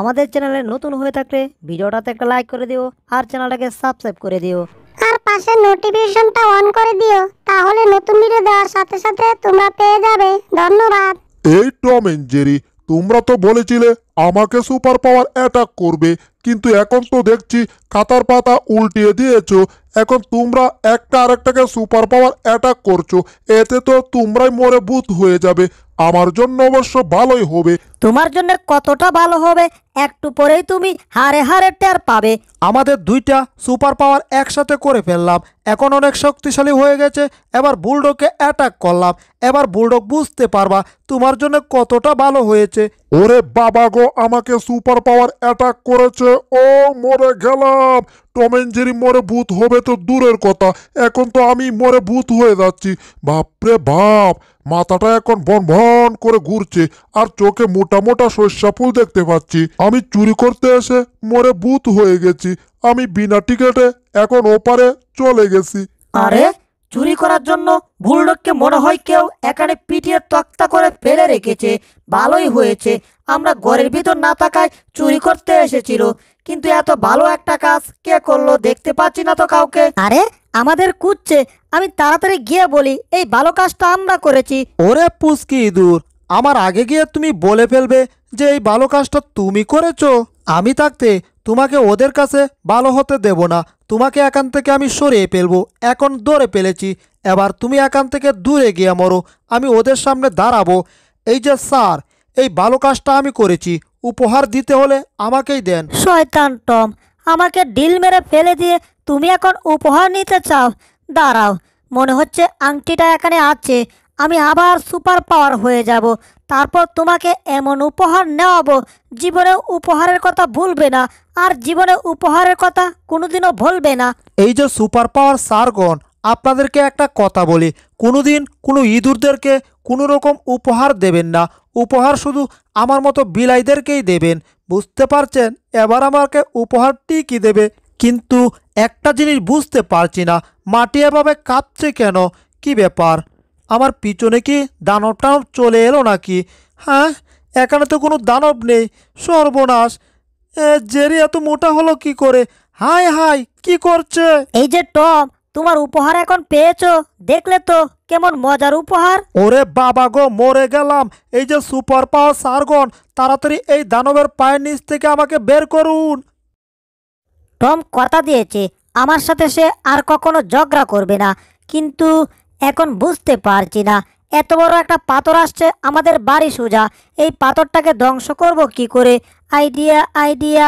আমাদের চ্যানেলে নতুন হয়ে থাকলে ভিডিওটাতে একটা লাইক করে দিও আর চ্যানেলটাকে সাবস্ক্রাইব করে দিও আর পাশে নোটিফিকেশনটা অন করে দিও তাহলে নতুন ভিডিও দেওয়ার সাথে সাথে তোমরা পেয়ে যাবে ধন্যবাদ এই টম এন্ড জেরি তোমরা তো বলেছিলে আমাকে সুপার পাওয়ার অ্যাটাক করবে কিন্তু এখন তো দেখছি খাতার পাতা উল্টিয়ে দিয়েছ এখন তোমরা একটা আরেকটাকে সুপার পাওয়ার অ্যাটাক করছো এতে তো তোমরাই মরে ভূত হয়ে যাবে আমার জন্য অবশ্য ভালোই হবে তোমার জন্য কতটা ভালো হবে একটু পরেই তুমি হারে হারে টের পাবে আমাদের দুইটা সুপার পাওয়ার একসাথে করে ফেললাম এখন অনেক শক্তিশালী হয়ে গেছে এবার বুলডগকে অ্যাটাক করলাম এবার বুলডগ বুঝতে পারবা তোমার জন্য কতটা ভালো হয়েছে ওরে বাবা গো আমাকে সুপার পাওয়ার অ্যাটাক করেছে ও মরে গেলাম টমেনজেরি মরে ভূত হবে তো দূরের কথা এখন তো আমি মরে ভূত হয়ে যাচ্ছি বাপরে বাপ মাথাটা এখন বন ভন করে ঘুরছে আর চোখে মোটা মোটা সর্ষা ফুল দেখতে পাচ্ছি আমি চুরি করতে এসে মরে বুত হয়ে গেছি আমি বিনা টিকেটে এখন ওপারে চলে গেছি আরে চুরি করার জন্য বুলডগকে মনে হয় কেউ এখানে পিটিয়ে তক্তা করে ফেলে রেখেছে ভালোই হয়েছে আমরা ঘরের ভিতর না থাকায় চুরি করতে এসেছিল কিন্তু এত ভালো একটা কাজ কে করলো দেখতে পাচ্ছি না তো কাউকে আরে আমাদের কুচ্ছে আমি তাড়াতাড়ি গিয়ে বলি এই ভালো কাজটা আমরা করেছি ওরে পুস্কি ইঁদুর আমার আগে গিয়ে তুমি বলে ফেলবে যে এই ভালো কাজটা তুমি করেছো আমি থাকতে তোমাকে ওদের কাছে ভালো হতে দেব না তোমাকে একান থেকে আমি সরিয়ে ফেলবো এখন দৌড়ে ফেলেছি এবার তুমি এখান থেকে দূরে গিয়ে মরো আমি ওদের সামনে দাঁড়াবো এই যে স্যার এই ভালো কাজটা আমি করেছি উপহার দিতে হলে আমাকেই দেন শয়তান টম আমাকে ডিল মেরে ফেলে দিয়ে তুমি এখন উপহার নিতে চাও দাঁড়াও মনে হচ্ছে আংটিটা এখানে আছে আমি আবার সুপার পাওয়ার হয়ে যাব তারপর তোমাকে এমন উপহার নেওয়াবো জীবনে উপহারের কথা ভুলবে না আর জীবনে উপহারের কথা কোনোদিনও ভুলবে না এই যে সুপার পাওয়ার সারগণ আপনাদেরকে একটা কথা বলি কোনোদিন কোনো ইঁদুরদেরকে কোনো রকম উপহার দেবেন না উপহার শুধু আমার মতো বিলাইদেরকেই দেবেন বুঝতে পারছেন এবার আমাকে উপহারটি কি দেবে কিন্তু একটা জিনিস বুঝতে পারছি না মাটি এভাবে কাঁপছে কেন কি ব্যাপার আমার পিছনে কি দানবটাও চলে এলো নাকি হ্যাঁ এখানে তো কোনো দানব নেই সর্বনাশ জেরি এত মোটা হলো কি করে হাই হাই কি করছে এই যে টম তোমার উপহার এখন পেয়েছো দেখলে তো কেমন মজার উপহার ওরে বাবা গো মরে গেলাম এই যে সুপার পাওয়ার সারগন তাড়াতাড়ি এই দানবের পায়ের নিচ থেকে আমাকে বের করুন টম কথা দিয়েছে আমার সাথে সে আর কখনো ঝগড়া করবে না কিন্তু এখন বুঝতে পারছি না এত বড় একটা পাথর আসছে আমাদের বাড়ি সোজা এই পাথরটাকে ধ্বংস করব কি করে আইডিয়া আইডিয়া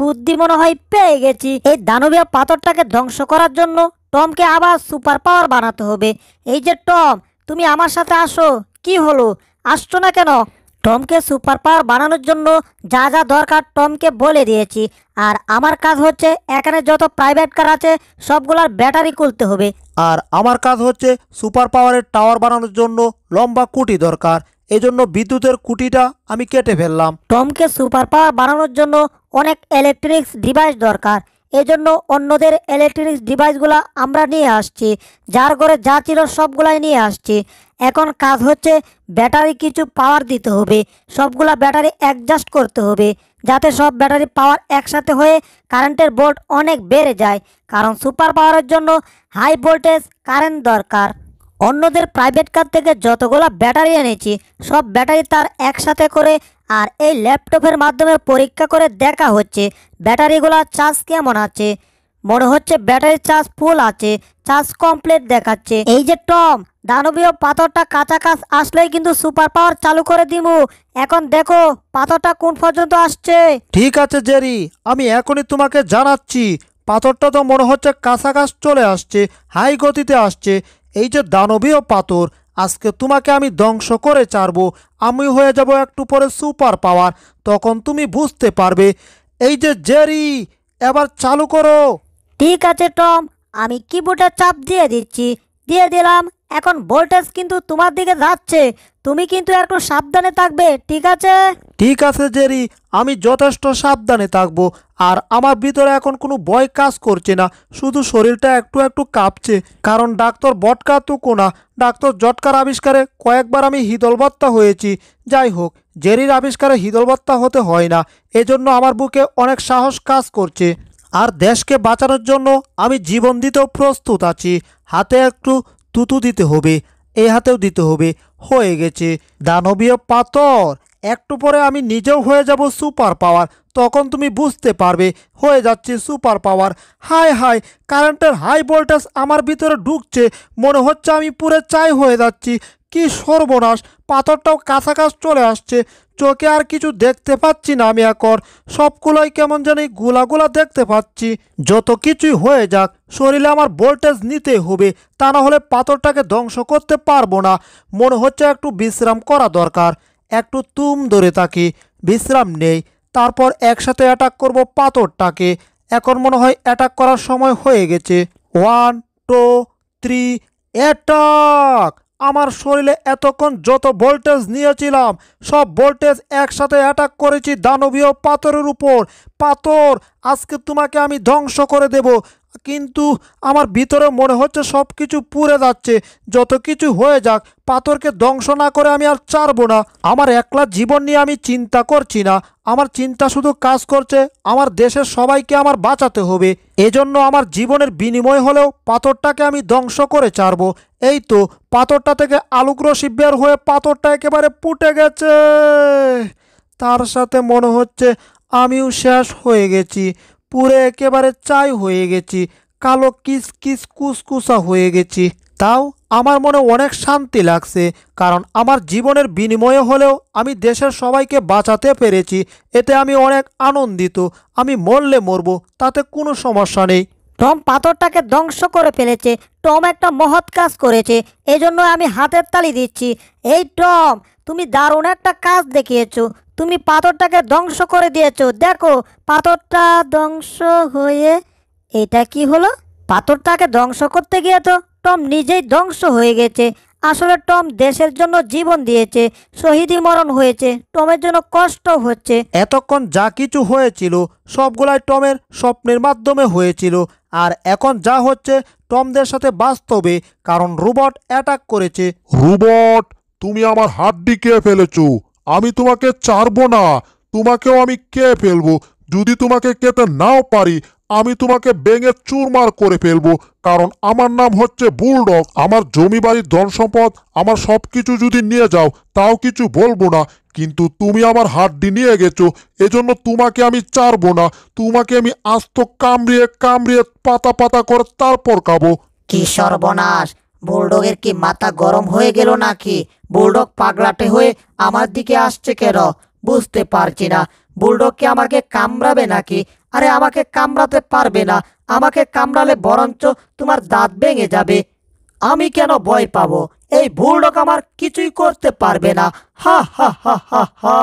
বুদ্ধি মনে হয় পেয়ে গেছি এই দানবীয় পাথরটাকে ধ্বংস করার জন্য টমকে আবার সুপার পাওয়ার বানাতে হবে এই যে টম তুমি আমার সাথে আসো কি হলো আসছো না কেন টমকে সুপার পাওয়ার বানানোর জন্য যা যা দরকার টমকে বলে দিয়েছি আর আমার কাজ হচ্ছে এখানে যত প্রাইভেট কার আছে সবগুলার ব্যাটারি খুলতে হবে আর আমার কাজ হচ্ছে সুপার পাওয়ারের টাওয়ার বানানোর জন্য লম্বা কুটি দরকার এজন্য বিদ্যুতের কুটিটা আমি কেটে ফেললাম টমকে সুপার পাওয়ার বানানোর জন্য অনেক ইলেকট্রনিক্স ডিভাইস দরকার এজন্য অন্যদের ইলেকট্রনিক্স ডিভাইসগুলো আমরা নিয়ে আসছি যার ঘরে যা ছিল সবগুলাই নিয়ে আসছি এখন কাজ হচ্ছে ব্যাটারি কিছু পাওয়ার দিতে হবে সবগুলা ব্যাটারি অ্যাডজাস্ট করতে হবে যাতে সব ব্যাটারি পাওয়ার একসাথে হয়ে কারেন্টের বোল্ট অনেক বেড়ে যায় কারণ সুপার পাওয়ারের জন্য হাই ভোল্টেজ কারেন্ট দরকার অন্যদের প্রাইভেট কার থেকে যতগুলো ব্যাটারি এনেছি সব ব্যাটারি তার একসাথে করে আর এই ল্যাপটপের মাধ্যমে পরীক্ষা করে দেখা হচ্ছে ব্যাটারিগুলো চার্জ কেমন আছে মনে হচ্ছে ব্যাটারি চার্জ ফুল আছে চার্জ কমপ্লিট দেখাচ্ছে এই যে টম দানবীয় পাথরটা কাছাকাছ আসলেই কিন্তু সুপার পাওয়ার চালু করে দিমু এখন দেখো পাথরটা কোন পর্যন্ত আসছে ঠিক আছে জেরি আমি এখনই তোমাকে জানাচ্ছি পাথরটা তো মনে হচ্ছে কাছাকাছ চলে আসছে হাই গতিতে আসছে এই যে দানবীয় পাথর আজকে তোমাকে আমি ধ্বংস করে চারবো আমি হয়ে যাব একটু পরে সুপার পাওয়ার তখন তুমি বুঝতে পারবে এই যে জেরি এবার চালু করো ঠিক আছে টম আমি কিবোর্ডে চাপ দিয়ে দিচ্ছি দিয়ে দিলাম এখন ভোল্টেজ কিন্তু তোমার দিকে যাচ্ছে তুমি কিন্তু একটু সাবধানে থাকবে ঠিক আছে ঠিক আছে জেরি আমি যথেষ্ট সাবধানে থাকবো আর আমার ভিতরে এখন কোনো ভয় কাজ করছে না শুধু শরীরটা একটু একটু কাঁপছে কারণ ডাক্তার বটকা তো কোনা ডাক্তার জটকার আবিষ্কারে কয়েকবার আমি হৃদলবত্তা হয়েছি যাই হোক জেরির আবিষ্কারে হৃদলবত্তা হতে হয় না এজন্য আমার বুকে অনেক সাহস কাজ করছে আর দেশকে বাঁচানোর জন্য আমি জীবন দিতেও প্রস্তুত আছি হাতে একটু থুতু দিতে হবে এ হাতেও দিতে হবে হয়ে গেছে দানবীয় পাথর একটু পরে আমি নিজেও হয়ে যাব সুপার পাওয়ার তখন তুমি বুঝতে পারবে হয়ে যাচ্ছে সুপার পাওয়ার হাই হাই কারেন্টের হাই ভোল্টেজ আমার ভিতরে ঢুকছে মনে হচ্ছে আমি পুরো চাই হয়ে যাচ্ছি কি সর্বনাশ পাথরটাও কাছাকাছি চলে আসছে চোখে আর কিছু দেখতে পাচ্ছি না আমি এখন সবগুলোই কেমন জানি গুলাগুলা দেখতে পাচ্ছি যত কিছুই হয়ে যাক শরীরে আমার ভোল্টেজ নিতে হবে তা না হলে পাথরটাকে ধ্বংস করতে পারবো না মনে হচ্ছে একটু বিশ্রাম করা দরকার একটু তুম ধরে থাকি বিশ্রাম নেই তারপর একসাথে অ্যাটাক করব পাথরটাকে এখন মনে হয় অ্যাটাক করার সময় হয়ে গেছে ওয়ান টু থ্রি অ্যাটাক আমার শরীরে এতক্ষণ যত ভোল্টেজ নিয়েছিলাম সব ভোল্টেজ একসাথে অ্যাটাক করেছি দানবীয় পাথরের উপর পাথর আজকে তোমাকে আমি ধ্বংস করে দেব কিন্তু আমার ভিতরে মনে হচ্ছে সব কিছু পুড়ে যাচ্ছে যত কিছু হয়ে যাক পাথরকে ধ্বংস না করে আমি আর চারবো না আমার একলা জীবন নিয়ে আমি চিন্তা করছি না আমার চিন্তা শুধু কাজ করছে আমার দেশের সবাইকে আমার বাঁচাতে হবে এজন্য আমার জীবনের বিনিময় হলেও পাথরটাকে আমি ধ্বংস করে চারবো এই তো পাথরটা থেকে আলুক রশি বের হয়ে পাথরটা একেবারে পুটে গেছে তার সাথে মনে হচ্ছে আমিও শেষ হয়ে গেছি পুরে একেবারে চাই হয়ে গেছি কালো কিস কিস কুসকুসা হয়ে গেছি তাও আমার মনে অনেক শান্তি লাগছে কারণ আমার জীবনের বিনিময়ে হলেও আমি দেশের সবাইকে বাঁচাতে পেরেছি এতে আমি অনেক আনন্দিত আমি মরলে মরবো তাতে কোনো সমস্যা নেই টম পাথরটাকে ধ্বংস করে ফেলেছে টম একটা মহৎ কাজ করেছে এজন্য আমি হাতের তালি দিচ্ছি এই টম তুমি দারুণ একটা কাজ দেখিয়েছো তুমি পাথরটাকে ধ্বংস করে দিয়েছো দেখো পাথরটা ধ্বংস হয়ে এটা কি হলো পাথরটাকে ধ্বংস করতে গিয়ে তো টম নিজেই ধ্বংস হয়ে গেছে আসলে টম দেশের জন্য জীবন দিয়েছে শহীদি মরণ হয়েছে টমের জন্য কষ্ট হচ্ছে এতক্ষণ যা কিছু হয়েছিল সবগুলাই টমের স্বপ্নের মাধ্যমে হয়েছিল আর এখন যা হচ্ছে টমদের সাথে বাস্তবে কারণ রোবট অ্যাটাক করেছে রোবট তুমি আমার হাড্ডি কে ফেলেছ আমি তোমাকে চারবো না তোমাকেও আমি কে ফেলবো যদি তোমাকে কেতে নাও পারি আমি তোমাকে বেঙে চুরমার করে ফেলবো কারণ আমার নাম হচ্ছে বুলডগ আমার জমি বাড়ির ধন সম্পদ আমার সব কিছু যদি নিয়ে যাও তাও কিছু বলবো না কিন্তু তুমি আমার হাড্ডি নিয়ে গেছো এজন্য তোমাকে আমি চারবো না তোমাকে আমি আস্ত কামড়িয়ে কামড়িয়ে পাতা পাতা করে তারপর খাবো কি সর্বনাশ বুলডগের কি মাথা গরম হয়ে গেল নাকি বুলডগ পাগলাটে হয়ে আমার দিকে আসছে কেন বুঝতে পারছি না বুলডগ কি আমাকে কামড়াবে নাকি আরে আমাকে কামড়াতে পারবে না আমাকে কামড়ালে বরঞ্চ তোমার দাঁত ভেঙে যাবে আমি কেন ভয় পাবো এই বুলডগ আমার কিছুই করতে পারবে না হা হা হা হা হা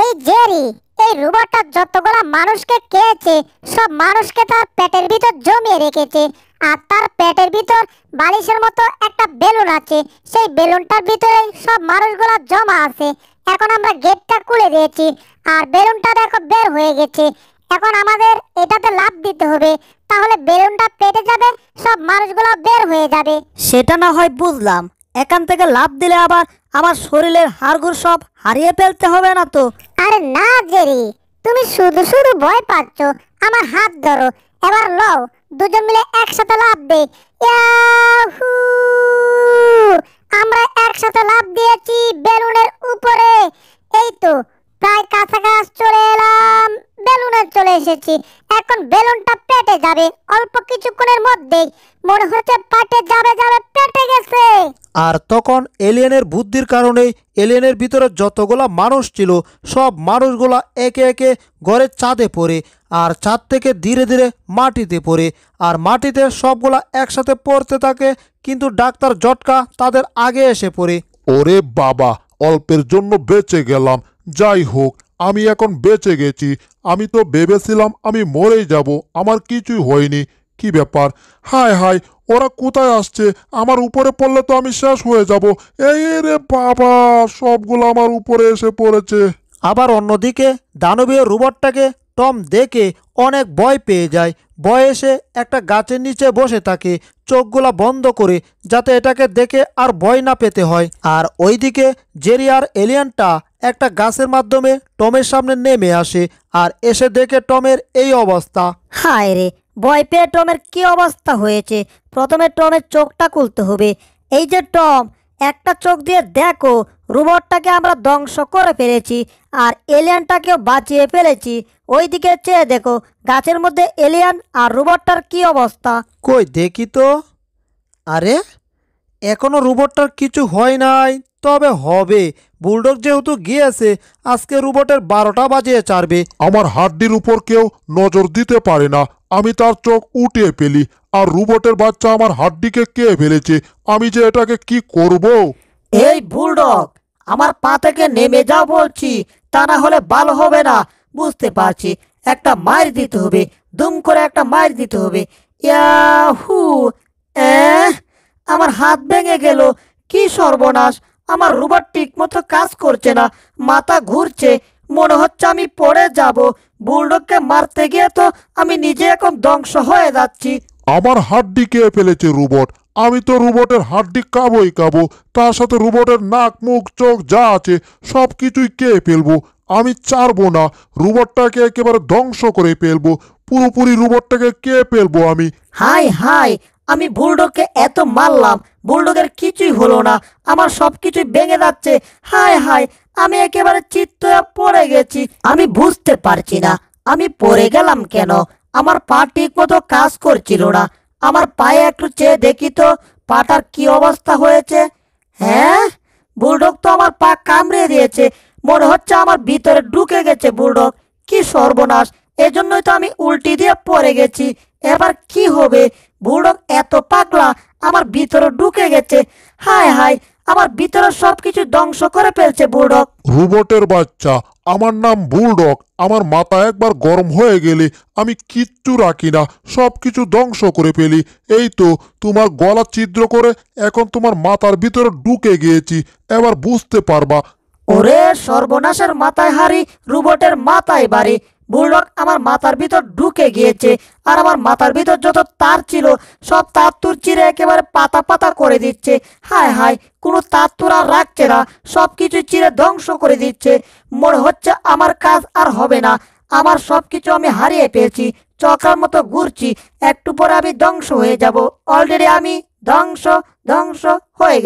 এই জেরি এই রোবটটা যতগুলো মানুষকে খেয়েছে সব মানুষকে তার পেটের ভিতর জমিয়ে রেখেছে আর তার পেটের ভিতর বালিশের মতো একটা বেলুন আছে সেই বেলুনটার ভিতরে সব মানুষগুলো জমা আছে এখন আমরা গেটটা খুলে দিয়েছি আর বেলুনটা দেখো বের হয়ে গেছে এখন আমাদের এটাতে লাভ দিতে হবে তাহলে বেলুনটা পেটে যাবে সব মানুষগুলো বের হয়ে যাবে সেটা না হয় বুঝলাম এখান থেকে লাভ দিলে আবার আমার শরীরের হাড়গুড় সব হারিয়ে ফেলতে হবে না তো আরে না জেরি তুমি শুধু শুধু ভয় পাচ্ছ আমার হাত ধরো এবার লও দুজন মিলে একসাথে লাভ দে ইয়াহু আমরা একসাথে লাভ দিয়েছি বেলুনের উপরে এই তো প্রায় কাছাকাছি চলে এলাম বেলুনে চলে এসেছি এখন বেলুনটা পেটে যাবে অল্প কিছুক্ষণের মধ্যেই মনে হচ্ছে পেটে যাবে যাবে পেটে গেছে আর তখন এলিয়েনের বুদ্ধির কারণে এলিয়েনের ভিতরে যতগুলা মানুষ ছিল সব মানুষগুলা একে একে ঘরের চাঁদে পড়ে আর চাঁদ থেকে ধীরে ধীরে মাটিতে পড়ে আর মাটিতে সবগুলা একসাথে পড়তে থাকে কিন্তু ডাক্তার জটকা তাদের আগে এসে পড়ে ওরে বাবা অল্পের জন্য বেঁচে গেলাম যাই হোক আমি এখন বেঁচে গেছি আমি তো ভেবেছিলাম আমি মরেই যাব আমার কিছুই হয়নি কি ব্যাপার হায় হায় ওরা কোথায় আসছে আমার উপরে পড়লে তো আমি শেষ হয়ে যাব এই রে বাবা সবগুলো আমার উপরে এসে পড়েছে আবার অন্যদিকে দানবীয় রোবটটাকে টম দেখে অনেক ভয় পেয়ে যায় বয়সে একটা গাছের নিচে বসে থাকে চোখগুলা বন্ধ করে যাতে এটাকে দেখে আর ভয় না পেতে হয় আর ওইদিকে জেরিয়ার এলিয়ানটা একটা গাছের মাধ্যমে টমের সামনে নেমে আসে আর এসে দেখে টমের এই অবস্থা হায় রে ভয় পেয়ে টমের কি অবস্থা হয়েছে প্রথমে টমের চোখটা খুলতে হবে এই যে টম একটা চোখ দিয়ে দেখো রোবটটাকে আমরা ধ্বংস করে ফেলেছি আর এলিয়ানটাকেও বাঁচিয়ে ফেলেছি ওইদিকে চেয়ে দেখো গাছের মধ্যে এলিয়ান আর রোবটটার কি অবস্থা কই দেখি তো আরে এখনো রোবটটার কিছু হয় নাই তবে হবে বুলডগ যেহেতু গিয়েছে আজকে রোবটের বারোটা বাজিয়ে চারবে আমার হাড্ডির উপর কেউ নজর দিতে পারে না আমি তার চোখ উঠিয়ে ফেলি আর রোবটের বাচ্চা আমার হাড্ডিকে কে ফেলেছে আমি যে এটাকে কি করব এই বুলডগ আমার পা থেকে নেমে যা বলছি তা না হলে ভালো হবে না বুঝতে পারছি একটা মার দিতে হবে দুম করে একটা মার দিতে হবে ইয়াহু এ আমার হাত ভেঙে গেল কি সর্বনাশ আমার রোবট ঠিকমতো কাজ করছে না মাথা ঘুরছে মনে হচ্ছে আমি পড়ে যাব বুলডগকে মারতে গিয়ে তো আমি নিজে এখন ধ্বংস হয়ে যাচ্ছি আমার হাড্ডি কে ফেলেছে রোবট আমি তো রোবটের হাড্ডি কাবই কাবো তার সাথে রোবটের নাক মুখ চোখ যা আছে সব কিছুই কে ফেলবো আমি চারবো না রোবটটাকে একেবারে ধ্বংস করে ফেলবো পুরোপুরি রোবটটাকে কে ফেলবো আমি হাই হাই আমি বুলডগকে এত মারলাম বুলডগের কিছুই হলো না আমার সব কিছুই ভেঙে যাচ্ছে হায় হায় আমি একেবারে চিত্ত পড়ে গেছি আমি বুঝতে পারছি না আমি পড়ে গেলাম কেন আমার পা ঠিক মতো কাজ করছিল না আমার পায়ে একটু চেয়ে দেখি তো পাটার কি অবস্থা হয়েছে হ্যাঁ বুলডগ তো আমার পা কামড়ে দিয়েছে মনে হচ্ছে আমার ভিতরে ঢুকে গেছে বুলডগ কি সর্বনাশ এজন্যই তো আমি উল্টি দিয়ে পড়ে গেছি এবার কি হবে বুড়ক এত পাগলা আমার ভিতরে ঢুকে গেছে হায় হায় আমার ভিতরে সবকিছু ধ্বংস করে ফেলছে বুড়ক রোবটের বাচ্চা আমার নাম বুলডগ আমার মাথা একবার গরম হয়ে গেলে আমি কিচ্ছু রাখি না সব কিছু ধ্বংস করে ফেলি এই তো তোমার গলা ছিদ্র করে এখন তোমার মাথার ভিতরে ঢুকে গিয়েছি এবার বুঝতে পারবা ওরে সর্বনাশের মাথায় হারি রোবটের মাথায় বাড়ি বুলডগ আমার মাথার ভিতর ঢুকে গিয়েছে আর আমার মাথার ভিতর যত তার ছিল সব তার তুর চিরে একেবারে পাতা পাতা করে দিচ্ছে হায় হায় কোনো তার তুর আর রাখছে না সব কিছু চিরে ধ্বংস করে দিচ্ছে মনে হচ্ছে আমার কাজ আর হবে না আমার সব কিছু আমি হারিয়ে পেয়েছি চকার মতো ঘুরছি একটু পরে আমি ধ্বংস হয়ে যাব অলরেডি আমি ধ্বংস ধ্বংস হয়ে গেছি